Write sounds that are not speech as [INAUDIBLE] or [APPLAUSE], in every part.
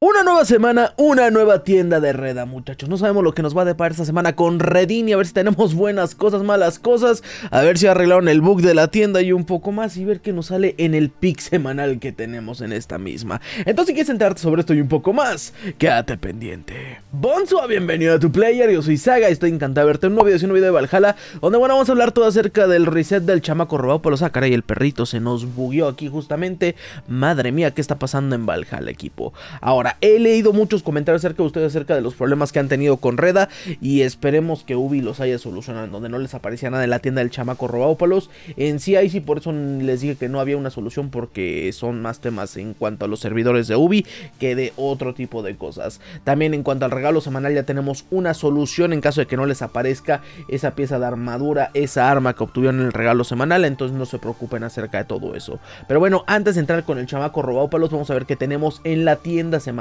Una nueva semana, una nueva tienda de reda, muchachos. No sabemos lo que nos va a deparar esta semana con y A ver si tenemos buenas cosas, malas cosas. A ver si arreglaron el bug de la tienda y un poco más. Y ver qué nos sale en el pick semanal que tenemos en esta misma. Entonces, si quieres enterarte sobre esto y un poco más, quédate pendiente. Bonsoa, bienvenido a tu player. Yo soy Saga y estoy encantado de verte en un nuevo video, un video de Valhalla. Donde, bueno, vamos a hablar todo acerca del reset del chamaco robado por los Akara y el perrito. Se nos bugueó aquí justamente. Madre mía, ¿qué está pasando en Valhalla, equipo? Ahora he leído muchos comentarios acerca de ustedes acerca de los problemas que han tenido con Reda y esperemos que Ubi los haya solucionado donde no les aparecía nada en la tienda del chamaco palos. En sí, ahí sí, por eso les dije que no había una solución porque son más temas en cuanto a los servidores de Ubi que de otro tipo de cosas. También en cuanto al regalo semanal ya tenemos una solución en caso de que no les aparezca esa pieza de armadura, esa arma que obtuvieron en el regalo semanal, entonces no se preocupen acerca de todo eso. Pero bueno, antes de entrar con el chamaco palos vamos a ver qué tenemos en la tienda semanal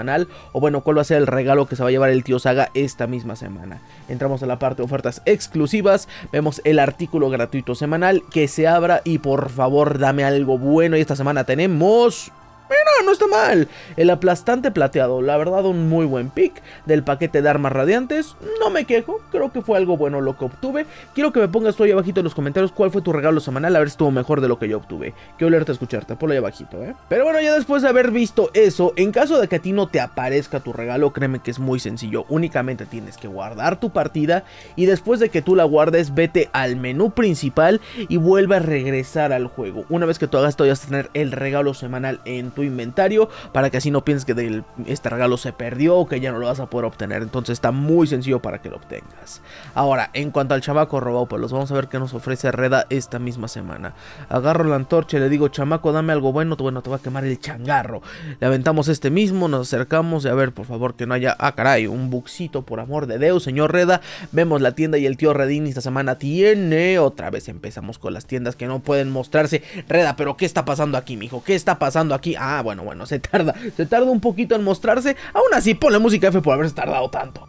o bueno, cuál va a ser el regalo que se va a llevar el tío Saga esta misma semana. Entramos a la parte de ofertas exclusivas. Vemos el artículo gratuito semanal que se abra. Y por favor, dame algo bueno. Y esta semana tenemos Mira, eh, no está mal. El aplastante plateado, la verdad un muy buen pick. Del paquete de armas radiantes, no me quejo, creo que fue algo bueno lo que obtuve. Quiero que me pongas tú ahí abajito en los comentarios cuál fue tu regalo semanal, a ver si estuvo mejor de lo que yo obtuve. Quiero olerte a escucharte, ponlo ahí abajito, ¿eh? Pero bueno, ya después de haber visto eso, en caso de que a ti no te aparezca tu regalo, créeme que es muy sencillo. Únicamente tienes que guardar tu partida y después de que tú la guardes, vete al menú principal y vuelve a regresar al juego. Una vez que tú hagas esto, ya vas a tener el regalo semanal en tu inventario para que así no pienses que este regalo se perdió o que ya no lo vas a poder obtener. Entonces está muy sencillo para que lo obtengas. Ahora, en cuanto al chamaco robado, pues vamos a ver qué nos ofrece Reda esta misma semana. Agarro la antorcha le digo, chamaco, dame algo bueno, bueno, te va a quemar el changarro. Le aventamos este mismo, nos acercamos y a ver, por favor, que no haya, ah, caray, un buxito, por amor de Dios, señor Reda. Vemos la tienda y el tío Redín esta semana tiene, otra vez empezamos con las tiendas que no pueden mostrarse. Reda, pero ¿qué está pasando aquí, mijo? ¿Qué está pasando aquí? Ah, Ah, bueno, bueno, se tarda. Se tarda un poquito en mostrarse. Aún así, la música F por haberse tardado tanto.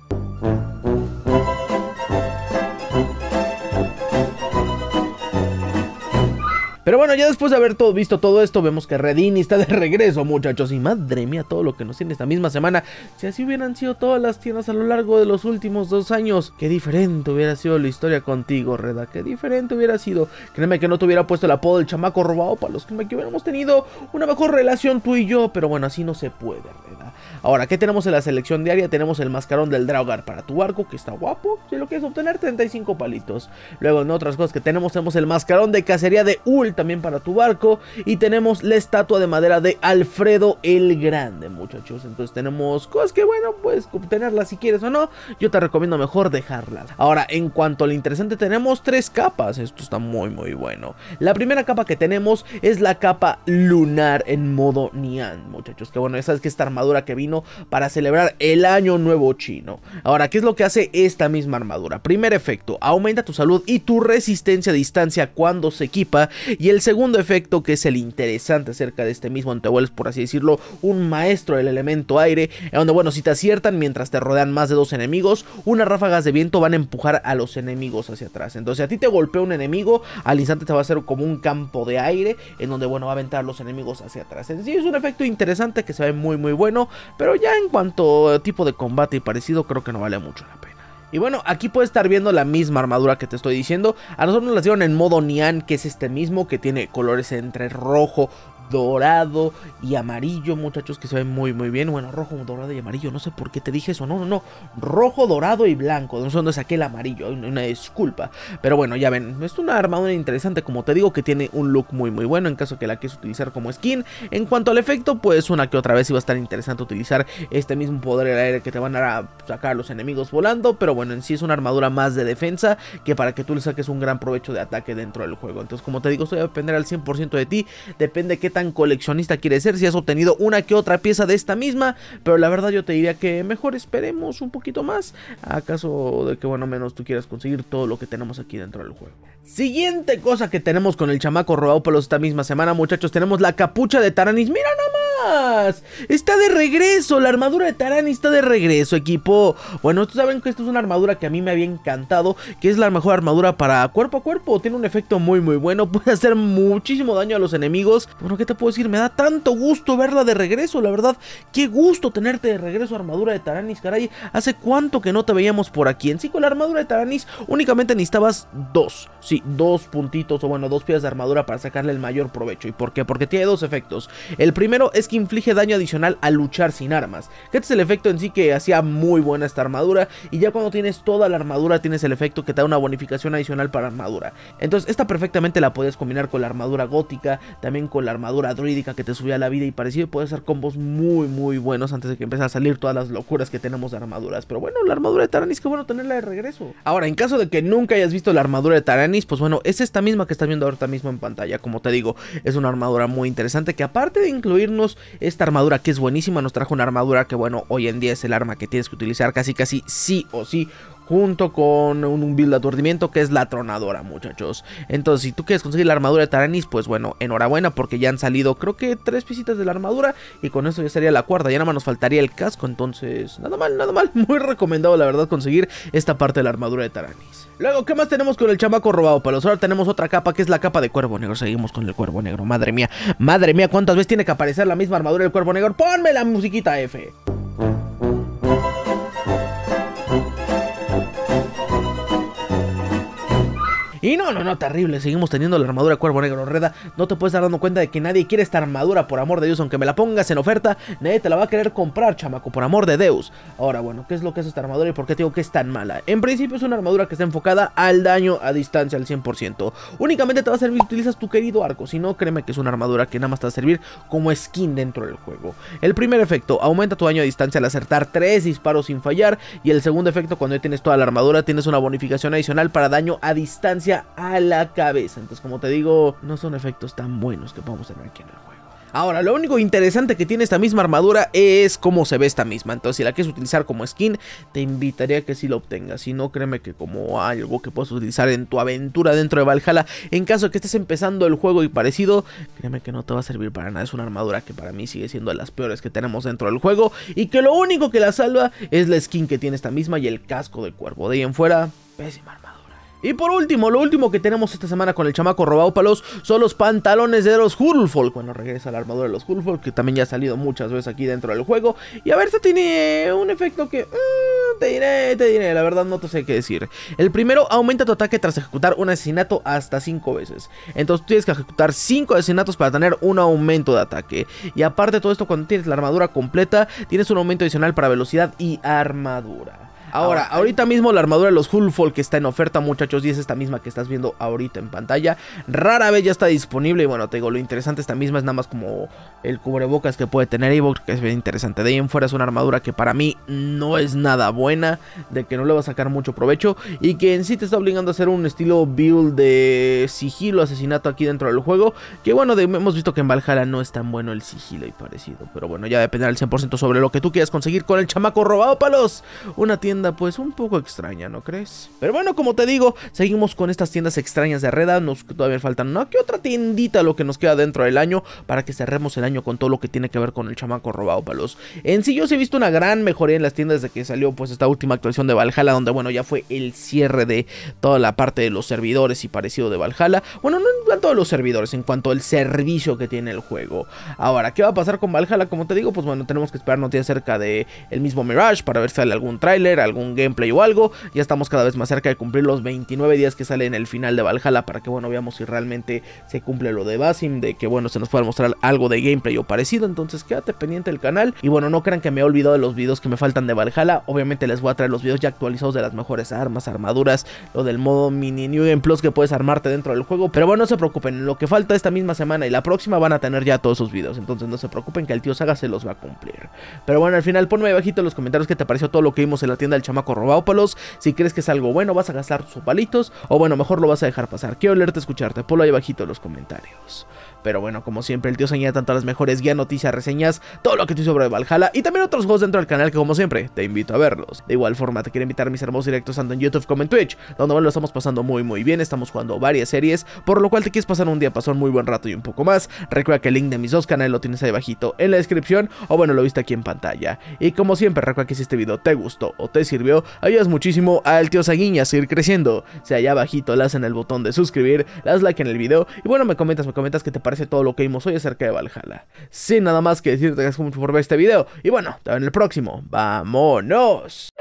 Pero bueno, ya después de haber todo, visto todo esto, vemos que Redini está de regreso, muchachos. Y madre mía, todo lo que nos tiene esta misma semana. Si así hubieran sido todas las tiendas a lo largo de los últimos dos años, qué diferente hubiera sido la historia contigo, Reda. Qué diferente hubiera sido. Créeme que no te hubiera puesto el apodo del chamaco robado para los que hubiéramos tenido una mejor relación tú y yo. Pero bueno, así no se puede, Reda. Ahora, ¿qué tenemos en la selección diaria? Tenemos el mascarón del Draugar para tu arco, que está guapo. Si lo quieres obtener, 35 palitos. Luego, en otras cosas que tenemos, tenemos el mascarón de cacería de Ultra también para tu barco. Y tenemos la estatua de madera de Alfredo el Grande, muchachos. Entonces tenemos cosas que, bueno, puedes tenerlas si quieres o no. Yo te recomiendo mejor dejarlas. Ahora, en cuanto a lo interesante, tenemos tres capas. Esto está muy, muy bueno. La primera capa que tenemos es la capa lunar en modo Nian, muchachos. Que bueno, esa es que esta armadura que vino para celebrar el año nuevo chino. Ahora, ¿qué es lo que hace esta misma armadura? Primer efecto, aumenta tu salud y tu resistencia a distancia cuando se equipa y el segundo efecto, que es el interesante acerca de este mismo, te por así decirlo, un maestro del elemento aire, donde, bueno, si te aciertan mientras te rodean más de dos enemigos, unas ráfagas de viento van a empujar a los enemigos hacia atrás. Entonces, a ti te golpea un enemigo, al instante te va a hacer como un campo de aire, en donde, bueno, va a aventar a los enemigos hacia atrás. En sí, es un efecto interesante que se ve muy, muy bueno, pero ya en cuanto a tipo de combate y parecido, creo que no vale mucho la pena. Y bueno, aquí puedes estar viendo la misma armadura que te estoy diciendo. A nosotros nos la dieron en modo Nian, que es este mismo, que tiene colores entre rojo, dorado y amarillo, muchachos, que se ven muy, muy bien. Bueno, rojo, dorado y amarillo, no sé por qué te dije eso. No, no, no. Rojo, dorado y blanco. No sé dónde saqué el amarillo, una disculpa. Pero bueno, ya ven, es una armadura interesante, como te digo, que tiene un look muy, muy bueno en caso que la quieras utilizar como skin. En cuanto al efecto, pues una que otra vez iba a estar interesante utilizar este mismo poder del aire que te van a sacar los enemigos volando. Pero bueno, en sí es una armadura más de defensa que para que tú le saques un gran provecho de ataque dentro del juego. Entonces, como te digo, esto va a depender al 100% de ti. Depende de qué coleccionista quiere ser, si has obtenido una que otra pieza de esta misma, pero la verdad yo te diría que mejor esperemos un poquito más, Acaso de que bueno menos tú quieras conseguir todo lo que tenemos aquí dentro del juego. Siguiente cosa que tenemos con el chamaco robado por esta misma semana, muchachos, tenemos la capucha de Taranis, mira nada Está de regreso. La armadura de Taranis está de regreso, equipo. Bueno, ustedes saben que esto es una armadura que a mí me había encantado. Que es la mejor armadura para cuerpo a cuerpo. Tiene un efecto muy, muy bueno. [LAUGHS] Puede hacer muchísimo daño a los enemigos. Bueno, ¿qué te puedo decir? Me da tanto gusto verla de regreso. La verdad, qué gusto tenerte de regreso, armadura de Taranis, caray. Hace cuánto que no te veíamos por aquí. En sí, con la armadura de Taranis únicamente necesitabas dos. Sí, dos puntitos o bueno, dos piezas de armadura para sacarle el mayor provecho. ¿Y por qué? Porque tiene dos efectos. El primero es que inflige daño adicional al luchar sin armas, que este es el efecto en sí que hacía muy buena esta armadura y ya cuando tienes toda la armadura tienes el efecto que te da una bonificación adicional para armadura. Entonces esta perfectamente la puedes combinar con la armadura gótica, también con la armadura druídica que te subía la vida y parecido, puede ser combos muy muy buenos antes de que empiece a salir todas las locuras que tenemos de armaduras, pero bueno, la armadura de Taranis que bueno tenerla de regreso. Ahora, en caso de que nunca hayas visto la armadura de Taranis, pues bueno, es esta misma que estás viendo ahorita mismo en pantalla, como te digo, es una armadura muy interesante que aparte de incluirnos esta armadura que es buenísima, nos trajo una armadura que bueno, hoy en día es el arma que tienes que utilizar casi casi sí o sí junto con un build de aturdimiento que es la tronadora, muchachos. Entonces, si tú quieres conseguir la armadura de Taranis, pues bueno, enhorabuena porque ya han salido creo que tres visitas de la armadura y con eso ya sería la cuarta, ya nada más nos faltaría el casco, entonces nada mal, nada mal, [LAUGHS] muy recomendado la verdad conseguir esta parte de la armadura de Taranis. Luego, ¿qué más tenemos con el chamaco robado? Palos. ahora tenemos otra capa que es la capa de cuervo negro. Seguimos con el cuervo negro. Madre mía, madre mía, ¿cuántas veces tiene que aparecer la misma armadura del cuervo negro? Ponme la musiquita F. Y no, no, no, terrible. Seguimos teniendo la armadura Cuervo Negro Reda. No te puedes estar dando cuenta de que nadie quiere esta armadura, por amor de Dios. Aunque me la pongas en oferta, nadie te la va a querer comprar, chamaco, por amor de Dios, Ahora, bueno, ¿qué es lo que es esta armadura y por qué te digo que es tan mala? En principio es una armadura que está enfocada al daño a distancia al 100%. Únicamente te va a servir si utilizas tu querido arco. Si no, créeme que es una armadura que nada más te va a servir como skin dentro del juego. El primer efecto, aumenta tu daño a distancia al acertar Tres disparos sin fallar. Y el segundo efecto, cuando ya tienes toda la armadura, tienes una bonificación adicional para daño a distancia a la cabeza. Entonces, como te digo, no son efectos tan buenos que podemos tener aquí en el juego. Ahora, lo único interesante que tiene esta misma armadura es cómo se ve esta misma. Entonces, si la quieres utilizar como skin, te invitaría a que sí la obtengas. Si no, créeme que como algo que puedes utilizar en tu aventura dentro de Valhalla, en caso de que estés empezando el juego y parecido, créeme que no te va a servir para nada. Es una armadura que para mí sigue siendo de las peores que tenemos dentro del juego y que lo único que la salva es la skin que tiene esta misma y el casco de cuervo. De ahí en fuera, pésima armadura. Y por último, lo último que tenemos esta semana con el chamaco robado palos son los pantalones de los Hulfolk. Bueno, regresa la armadura de los Hulfolk, que también ya ha salido muchas veces aquí dentro del juego. Y a ver, si tiene un efecto que... Mm, te diré, te diré, la verdad no te sé qué decir. El primero, aumenta tu ataque tras ejecutar un asesinato hasta 5 veces. Entonces tienes que ejecutar 5 asesinatos para tener un aumento de ataque. Y aparte de todo esto, cuando tienes la armadura completa, tienes un aumento adicional para velocidad y armadura. Ahora, ahorita mismo la armadura de los Hulfol que está en oferta, muchachos, y es esta misma que estás viendo ahorita en pantalla. Rara vez ya está disponible. Y bueno, te digo, lo interesante esta misma es nada más como el cubrebocas que puede tener Evo, que es bien interesante. De ahí en fuera es una armadura que para mí no es nada buena, de que no le va a sacar mucho provecho y que en sí te está obligando a hacer un estilo build de sigilo, asesinato aquí dentro del juego. Que bueno, hemos visto que en Valhalla no es tan bueno el sigilo y parecido, pero bueno, ya dependerá al 100% sobre lo que tú quieras conseguir con el chamaco robado palos. Una tienda pues un poco extraña, ¿no crees? Pero bueno, como te digo, seguimos con estas tiendas extrañas de Reda, nos todavía faltan ¿no? que otra tiendita lo que nos queda dentro del año para que cerremos el año con todo lo que tiene que ver con el chamaco robado palos. En sí yo sí he visto una gran mejoría en las tiendas Desde que salió pues esta última actuación de Valhalla, donde bueno, ya fue el cierre de toda la parte de los servidores y parecido de Valhalla. Bueno, no en cuanto a los servidores, en cuanto al servicio que tiene el juego. Ahora, ¿qué va a pasar con Valhalla? Como te digo, pues bueno, tenemos que esperar noticias cerca de el mismo Mirage para ver si sale algún tráiler, algún gameplay o algo. Ya estamos cada vez más cerca de cumplir los 29 días que sale en el final de Valhalla para que, bueno, veamos si realmente se cumple lo de Basim, de que, bueno, se nos pueda mostrar algo de gameplay o parecido. Entonces quédate pendiente del canal y, bueno, no crean que me he olvidado de los videos que me faltan de Valhalla. Obviamente les voy a traer los videos ya actualizados de las mejores armas, armaduras, lo del modo mini New Game Plus que puedes armarte dentro del juego. Pero bueno, no se preocupen, lo que falta esta misma semana y la próxima van a tener ya todos sus videos. Entonces no se preocupen que el tío Saga se los va a cumplir. Pero bueno, al final ponme Abajito en los comentarios que te pareció todo lo que vimos en la tienda el chamaco palos, si crees que es algo bueno vas a gastar tus palitos o bueno, mejor lo vas a dejar pasar. Quiero leerte, escucharte, ponlo ahí abajito en los comentarios. Pero bueno, como siempre, el tío se tanto las mejores guías, noticias, reseñas, todo lo que estoy sobre Valhalla y también otros juegos dentro del canal que como siempre te invito a verlos. De igual forma, te quiero invitar a mis hermosos directos tanto en YouTube como en Twitch, donde bueno, lo estamos pasando muy muy bien, estamos jugando varias series, por lo cual te quieres pasar un día, pasar muy buen rato y un poco más. Recuerda que el link de mis dos canales lo tienes ahí bajito en la descripción o bueno, lo viste aquí en pantalla. Y como siempre, recuerda que si este video te gustó o te sirvió, ayudas muchísimo al tío Saguiña a seguir creciendo. si allá abajito le en el botón de suscribir, las like en el video y bueno, me comentas, me comentas que te parece todo lo que vimos hoy acerca de Valhalla. Sin nada más que decirte, gracias mucho por ver este video y bueno, te en el próximo. ¡Vámonos!